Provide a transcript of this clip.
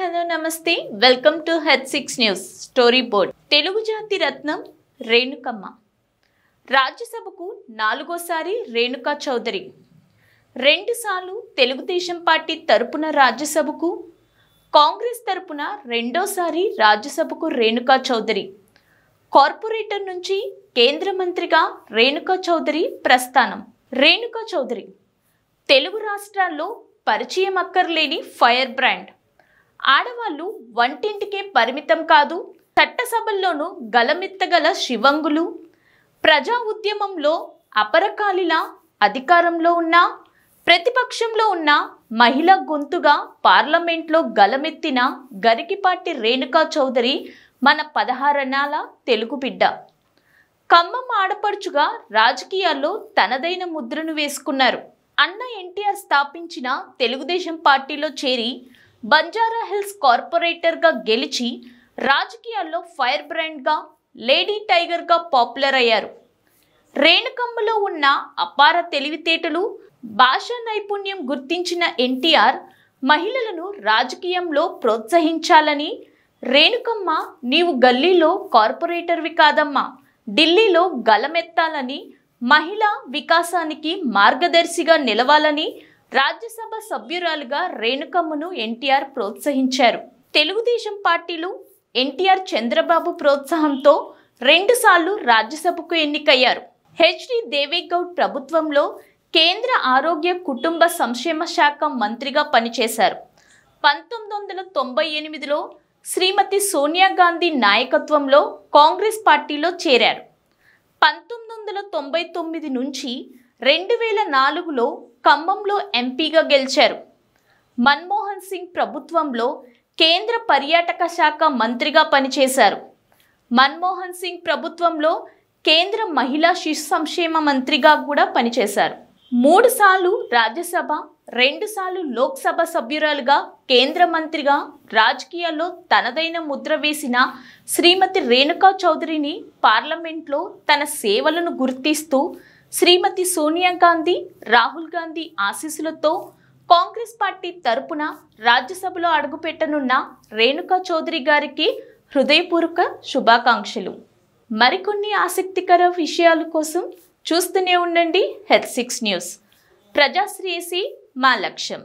hello నమస్తే welcome to H six news story board Telugu జాతి రత్నం రేణుకమ్మ రాజ్యసభకు నాలుగోసారి రేణుకా చౌదరి రెండుసార్లు తెలుగుదేశం పార్టీ తరపున రాజ్యసభకు కాంగ్రెస్ తరపున రెండోసారి రాజ్యసభకు రేణుకా చౌదరి కార్పొరేటర్ నుంచి కేంద్ర మంత్రిగా రేణుకా చౌదరి ప్రస్థానం రేణుకా చౌదరి తెలుగు రాష్ట్రాల్లో పరిచయం అక్కర్లేని ఫైర్ బ్రాండ్ ఆడవాళ్ళు వంటింటికే పరిమితం కాదు చట్టసభల్లోనూ గలమెత్తగల శివంగులు ప్రజా ఉద్యమంలో అపరకాలిలా అధికారంలో ఉన్న ప్రతిపక్షంలో ఉన్న మహిళ గొంతుగా పార్లమెంట్లో గలమెత్తిన గరికిపాటి రేణుకా చౌదరి మన పదహారణాల తెలుగు బిడ్డ ఖమ్మం ఆడపడుచుగా రాజకీయాల్లో తనదైన ముద్రను వేసుకున్నారు అన్న ఎన్టీఆర్ స్థాపించిన తెలుగుదేశం పార్టీలో చేరి బంజారా హిల్స్ కార్పొరేటర్గా గెలిచి రాజకీయాల్లో ఫైర్ బ్రాండ్గా లేడీ టైగర్గా పాపులర్ అయ్యారు రేణుకమ్మలో ఉన్న అపార తెలివితేటలు భాషా నైపుణ్యం గుర్తించిన ఎన్టీఆర్ మహిళలను రాజకీయంలో ప్రోత్సహించాలని రేణుకమ్మ నీవు గల్లీలో కార్పొరేటర్వి కాదమ్మా ఢిల్లీలో గలమెత్తాలని మహిళా వికాసానికి మార్గదర్శిగా నిలవాలని రాజ్యసభ సభ్యురాలుగా రేణుకమ్మను ఎన్టీఆర్ ప్రోత్సహించారు తెలుగుదేశం పార్టీలు ఎన్టీఆర్ చంద్రబాబు ప్రోత్సాహంతో రెండుసార్లు రాజ్యసభకు ఎన్నికయ్యారు హెచ్డి దేవేగౌడ్ ప్రభుత్వంలో కేంద్ర ఆరోగ్య కుటుంబ సంక్షేమ శాఖ మంత్రిగా పనిచేశారు పంతొమ్మిది వందల తొంభై ఎనిమిదిలో శ్రీమతి సోనియా గాంధీ నాయకత్వంలో కాంగ్రెస్ పార్టీలో చేరారు పంతొమ్మిది వందల తొంభై తొమ్మిది నుంచి రెండు వేల నాలుగులో ఖమ్మంలో ఎంపీగా గెలిచారు మన్మోహన్ సింగ్ ప్రభుత్వంలో కేంద్ర పర్యాటక శాఖ మంత్రిగా పనిచేశారు మన్మోహన్ సింగ్ ప్రభుత్వంలో కేంద్ర మహిళా శిశు సంక్షేమ మంత్రిగా కూడా పనిచేశారు మూడుసార్లు రాజ్యసభ రెండుసార్లు లోక్సభ సభ్యురాలుగా కేంద్ర మంత్రిగా రాజకీయాల్లో తనదైన ముద్ర వేసిన శ్రీమతి రేణుకా చౌదరిని పార్లమెంట్లో తన సేవలను గుర్తిస్తూ శ్రీమతి సోనియా గాంధీ రాహుల్ గాంధీ ఆశీస్సులతో కాంగ్రెస్ పార్టీ తరపున రాజ్యసభలో అడుగుపెట్టనున్న రేణుకా చౌదరి గారికి హృదయపూర్వక శుభాకాంక్షలు మరికొన్ని ఆసక్తికర విషయాల కోసం చూస్తూనే ఉండండి హెల్త్ సిక్స్ న్యూస్ ప్రజాశ్రేయసి మా లక్ష్యం